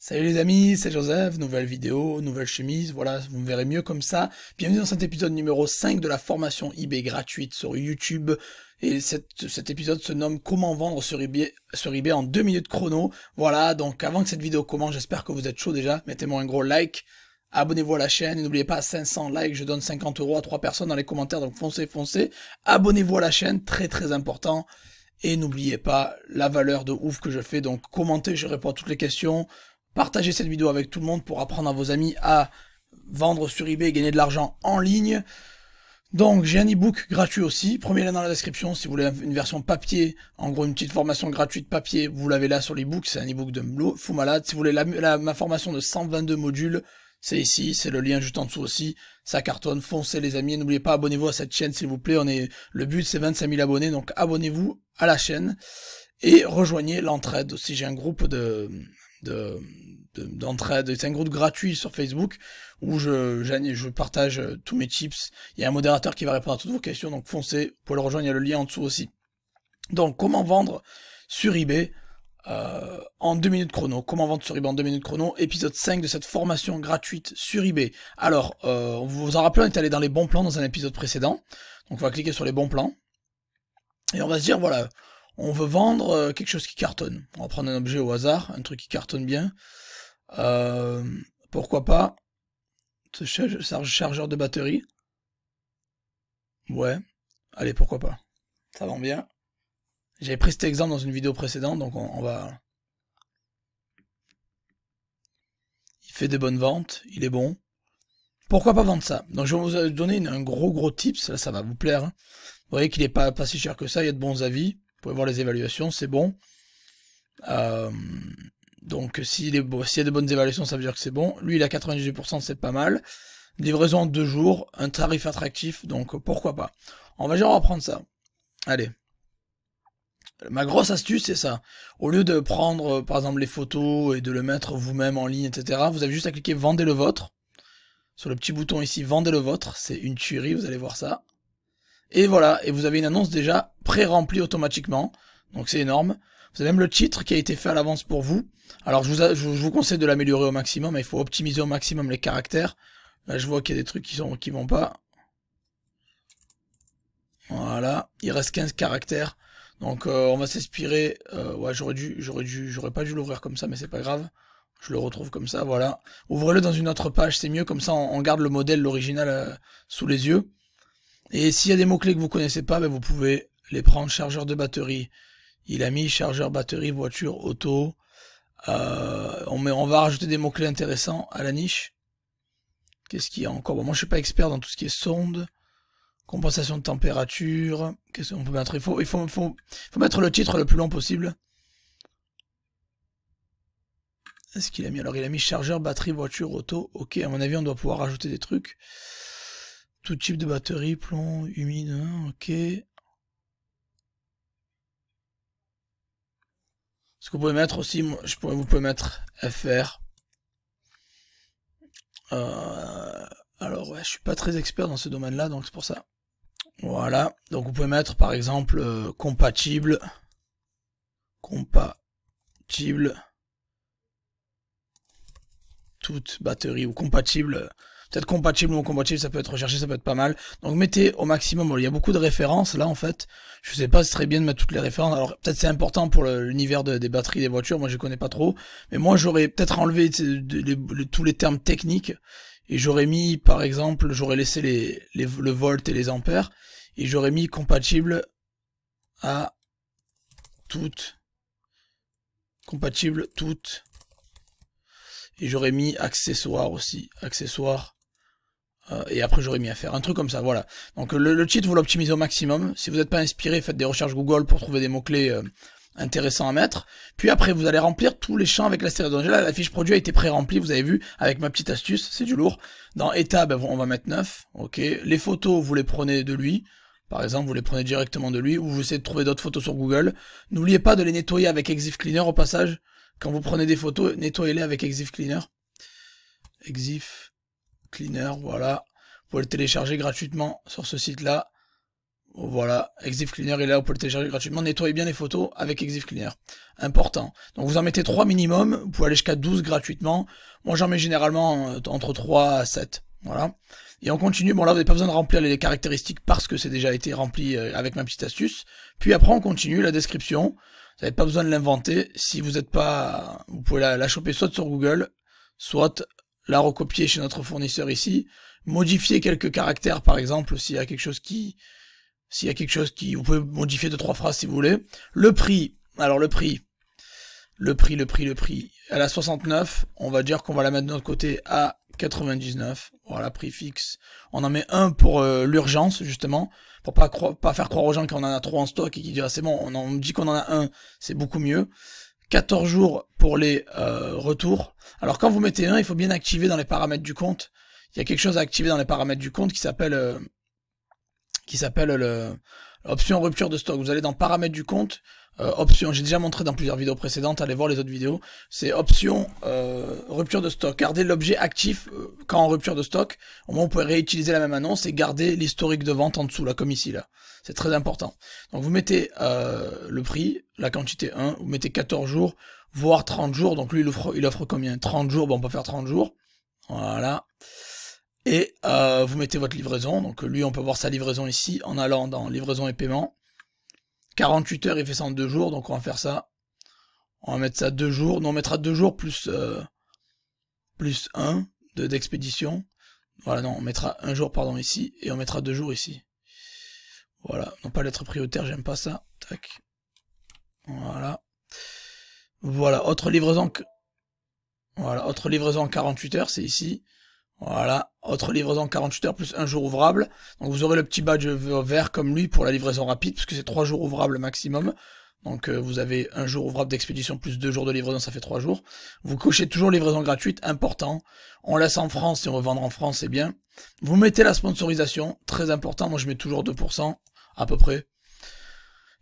Salut les amis, c'est Joseph, nouvelle vidéo, nouvelle chemise, voilà, vous me verrez mieux comme ça. Bienvenue dans cet épisode numéro 5 de la formation eBay gratuite sur YouTube. Et cet, épisode se nomme Comment vendre sur eBay, sur eBay en 2 minutes chrono. Voilà, donc avant que cette vidéo commence, j'espère que vous êtes chaud déjà, mettez-moi un gros like. Abonnez-vous à la chaîne, n'oubliez pas 500 likes, je donne 50 euros à 3 personnes dans les commentaires, donc foncez, foncez. Abonnez-vous à la chaîne, très très important. Et n'oubliez pas la valeur de ouf que je fais. Donc commentez, je réponds à toutes les questions. Partagez cette vidéo avec tout le monde pour apprendre à vos amis à vendre sur eBay et gagner de l'argent en ligne. Donc j'ai un ebook gratuit aussi, premier lien dans la description, si vous voulez une version papier, en gros une petite formation gratuite papier, vous l'avez là sur l'ebook c'est un ebook de Mlo, fou malade, si vous voulez ma formation de 122 modules, c'est ici, c'est le lien juste en dessous aussi, ça cartonne, foncez les amis, n'oubliez pas, abonnez-vous à cette chaîne s'il vous plaît, on est, le but c'est 25 000 abonnés, donc abonnez-vous à la chaîne, et rejoignez l'entraide aussi, j'ai un groupe de, de d'entraide. c'est un groupe gratuit sur Facebook où je, je partage euh, tous mes tips. Il y a un modérateur qui va répondre à toutes vos questions, donc foncez, pour le rejoindre, il y a le lien en dessous aussi. Donc, comment vendre sur eBay euh, en 2 minutes chrono. Comment vendre sur eBay en 2 minutes chrono, épisode 5 de cette formation gratuite sur eBay. Alors, euh, on vous en rappelle, on est allé dans les bons plans dans un épisode précédent. Donc on va cliquer sur les bons plans. Et on va se dire, voilà, on veut vendre euh, quelque chose qui cartonne. On va prendre un objet au hasard, un truc qui cartonne bien. Euh, pourquoi pas ce chargeur de batterie Ouais. Allez, pourquoi pas Ça vend bien. J'avais pris cet exemple dans une vidéo précédente, donc on, va... Il fait des bonnes ventes, il est bon. Pourquoi pas vendre ça Donc je vais vous donner un gros gros tips, ça va vous plaire. Hein. Vous voyez qu'il n'est pas, pas si cher que ça, il y a de bons avis. Vous pouvez voir les évaluations, c'est bon. Euh, donc s'il y a de bonnes évaluations, ça veut dire que c'est bon. Lui, il a 98%, c'est pas mal. Livraison en deux jours, un tarif attractif, donc pourquoi pas. On va genre reprendre ça. Allez. Ma grosse astuce, c'est ça. Au lieu de prendre, euh, par exemple, les photos et de le mettre vous-même en ligne, etc., vous avez juste à cliquer Vendez le vôtre. Sur le petit bouton ici, Vendez le vôtre. C'est une tuerie, vous allez voir ça. Et voilà, et vous avez une annonce déjà pré-remplie automatiquement. Donc c'est énorme. Vous avez même le titre qui a été fait à l'avance pour vous. Alors je vous, vous conseille de l'améliorer au maximum, il faut optimiser au maximum les caractères. Là je vois qu'il y a des trucs qui sont qui vont pas. Voilà, il reste 15 caractères. Donc euh, on va s'inspirer. Euh, ouais, j'aurais dû, j'aurais dû, j'aurais pas dû l'ouvrir comme ça, mais c'est pas grave. Je le retrouve comme ça, voilà. Ouvrez-le dans une autre page, c'est mieux, comme ça on, garde le modèle, l'original euh, sous les yeux. Et s'il y a des mots-clés que vous connaissez pas, ben vous pouvez les prendre chargeur de batterie. Il a mis chargeur, batterie, voiture, auto. Euh, on, va rajouter des mots-clés intéressants à la niche. Qu'est-ce qu'il y a encore Moi, je suis pas expert dans tout ce qui est sonde, compensation de température. Qu'est-ce qu'on peut mettre Il, faut, faut, mettre le titre le plus long possible. Est-ce qu'il a mis Alors, il a mis chargeur, batterie, voiture, auto. Ok, à mon avis, on doit pouvoir rajouter des trucs type de batterie, plomb, humide, hein, ok. Ce que vous pouvez mettre aussi, moi, je pourrais, vous pouvez mettre FR. Euh, alors ouais, je suis pas très expert dans ce domaine-là, donc c'est pour ça. Voilà, donc vous pouvez mettre par exemple euh, compatible, compatible, toute batterie ou compatible peut-être compatible ou non compatible, ça peut être recherché, ça peut être pas mal. Donc mettez au maximum, il y a beaucoup de références là en fait. Je sais pas si très bien de mettre toutes les références. Alors peut-être c'est important pour l'univers des batteries des voitures, moi je connais pas trop. Mais moi j'aurais peut-être enlevé tous les termes techniques et j'aurais mis par exemple, j'aurais laissé le volt et les ampères et j'aurais mis compatible à toutes compatible toutes et j'aurais mis accessoires aussi accessoires euh, et après j'aurais mis à faire un truc comme ça, voilà. Donc le, le cheat, vous l'optimisez au maximum. Si vous n'êtes pas inspiré, faites des recherches Google pour trouver des mots-clés euh, intéressants à mettre. Puis après, vous allez remplir tous les champs avec la série. Donc la fiche produit a été pré-remplie, vous avez vu, avec ma petite astuce, c'est du lourd. Dans état, ben, on va mettre 9, ok. Les photos, vous les prenez de lui. Par exemple, vous les prenez directement de lui, ou vous essayez de trouver d'autres photos sur Google. N'oubliez pas de les nettoyer avec Exif Cleaner au passage. Quand vous prenez des photos, nettoyez-les avec Exif Cleaner. Exif Cleaner, voilà. Vous pouvez le télécharger gratuitement sur ce site-là. Voilà, Exif Cleaner est là, vous pouvez le télécharger gratuitement. Nettoyez bien les photos avec Exif Cleaner. Important. Donc vous en mettez 3 minimum, vous pouvez aller jusqu'à 12 gratuitement. Moi j'en mets généralement euh, entre 3 à 7. Voilà. Et on continue. Bon là vous n'avez pas besoin de remplir les caractéristiques parce que c'est déjà été rempli euh, avec ma petite astuce. Puis après on continue la description. Vous n'avez pas besoin de l'inventer. Si vous n'êtes pas... Vous pouvez la, la choper soit sur Google, soit la recopier chez notre fournisseur ici, modifier quelques caractères par exemple s'il y a quelque chose qui s'il y a quelque chose qui vous pouvez modifier deux trois phrases si vous voulez. Le prix, alors le prix le prix le prix le prix elle a 69, on va dire qu'on va la mettre de notre côté à 99. Voilà, prix fixe. On en met un pour euh, l'urgence justement, pour pas pas faire croire aux gens qu'on en a trop en stock et qu'ils disent ah, c'est bon, on, on dit qu'on en a un, c'est beaucoup mieux. 14 jours pour les euh, retours. Alors quand vous mettez un, il faut bien activer dans les paramètres du compte. Il y a quelque chose à activer dans les paramètres du compte qui s'appelle euh, qui s'appelle l'option rupture de stock. Vous allez dans paramètres du compte, euh, option, j'ai déjà montré dans plusieurs vidéos précédentes, allez voir les autres vidéos, c'est option euh, rupture de stock, garder l'objet actif euh, quand en rupture de stock, au moins vous pouvez réutiliser la même annonce et garder l'historique de vente en dessous, là comme ici, là. C'est très important. Donc vous mettez le prix, la quantité 1, vous mettez 14 jours, voire 30 jours, donc lui il offre, il offre combien 30 jours, bon on peut faire 30 jours, voilà. Et vous mettez votre livraison, donc lui on peut voir sa livraison ici en allant dans livraison et paiement. 48 heures, il fait ça en deux jours, donc on va faire ça. On va mettre ça deux jours. Non, on mettra deux jours plus, euh, plus un d'expédition. voilà, non, on mettra un jour, pardon, ici, et on mettra deux jours ici. Voilà, non pas l'être prioritaire, j'aime pas ça. Tac. Voilà. Voilà, autre livraison. Voilà, autre livraison 48 heures, c'est ici. Voilà, autre livraison 48 heures plus un jour ouvrable. Donc vous aurez le petit badge vert comme lui pour la livraison rapide, puisque c'est trois jours ouvrables maximum. Donc euh, vous avez un jour ouvrable d'expédition plus deux jours de livraison, ça fait trois jours. Vous cochez toujours livraison gratuite, important. On laisse en France, si on veut vendre en France, c'est bien. Vous mettez la sponsorisation, très important. Moi je mets toujours 2%, à peu près.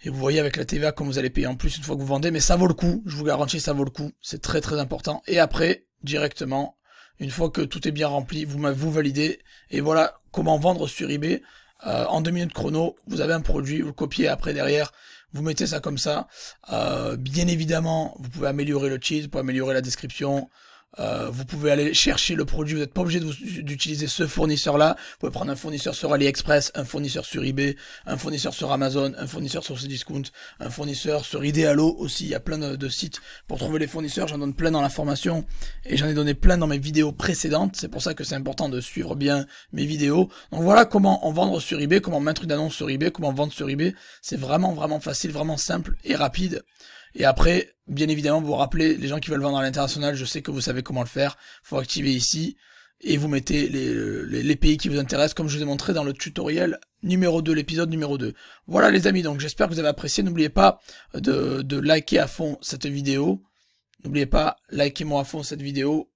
Et vous voyez avec la TVA comme vous allez payer en plus une fois que vous vendez, mais ça vaut le coup, je vous garantis, ça vaut le coup. C'est très très important. Et après, directement, une fois que tout est bien rempli, vous, vous validez. Et voilà comment vendre sur eBay. Euh, en deux minutes chrono, vous avez un produit, vous le copiez après derrière, vous mettez ça comme ça. Euh, bien évidemment, vous pouvez améliorer le cheat, vous pouvez améliorer la description, euh, vous pouvez aller chercher le produit, vous n'êtes pas obligé d'utiliser ce fournisseur-là. Vous pouvez prendre un fournisseur sur AliExpress, un fournisseur sur eBay, un fournisseur sur Amazon, un fournisseur sur Cdiscount, un fournisseur sur Idealo aussi. Il y a plein de, sites pour trouver les fournisseurs. J'en donne plein dans la formation et j'en ai donné plein dans mes vidéos précédentes. C'est pour ça que c'est important de suivre bien mes vidéos. Donc voilà comment en vendre sur eBay, comment mettre une annonce sur eBay, comment vendre sur eBay. C'est vraiment vraiment facile, vraiment simple et rapide. Et après, bien évidemment, vous, vous rappelez, les gens qui veulent vendre à l'international, je sais que vous savez comment le faire. Faut activer ici et vous mettez les, pays qui vous intéressent comme je vous ai montré dans le tutoriel numéro 2, l'épisode numéro 2. Voilà les amis, donc j'espère que vous avez apprécié. N'oubliez pas de, de liker à fond cette vidéo. N'oubliez pas, likez-moi à fond cette vidéo.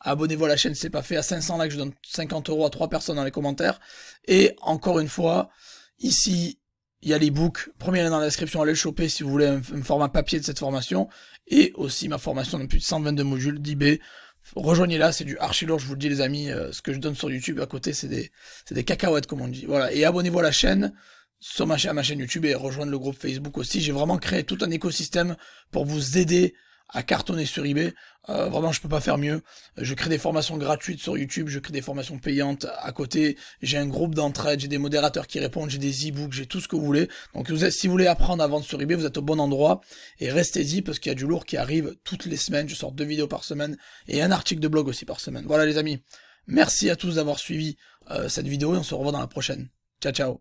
Abonnez-vous à la chaîne, c'est pas fait. À 500 likes, je donne 50 euros à 3 personnes dans les commentaires. Et encore une fois, ici, il y a les premier lien dans la description, allez le choper si vous voulez un, un, format papier de cette formation, et aussi ma formation de plus de 122 modules d'IB. Rejoignez-la, c'est du archi lourd, je vous le dis les amis, euh, ce que je donne sur YouTube à côté, c'est des, c'est des cacahuètes comme on dit. Voilà, et abonnez-vous à la chaîne, sur ma chaîne YouTube, et rejoignez le groupe Facebook aussi. J'ai vraiment créé tout un écosystème pour vous aider à cartonner sur eBay. Euh, vraiment, je peux pas faire mieux. Je crée des formations gratuites sur YouTube, je crée des formations payantes à côté. J'ai un groupe d'entraide, j'ai des modérateurs qui répondent, j'ai des ebooks, j'ai tout ce que vous voulez. Donc, si vous voulez apprendre à vendre sur eBay, vous êtes au bon endroit et restez-y parce qu'il y a du lourd qui arrive toutes les semaines. Je sors deux vidéos par semaine et un article de blog aussi par semaine. Voilà, les amis. Merci à tous d'avoir suivi euh, cette vidéo et on se revoit dans la prochaine. Ciao, ciao.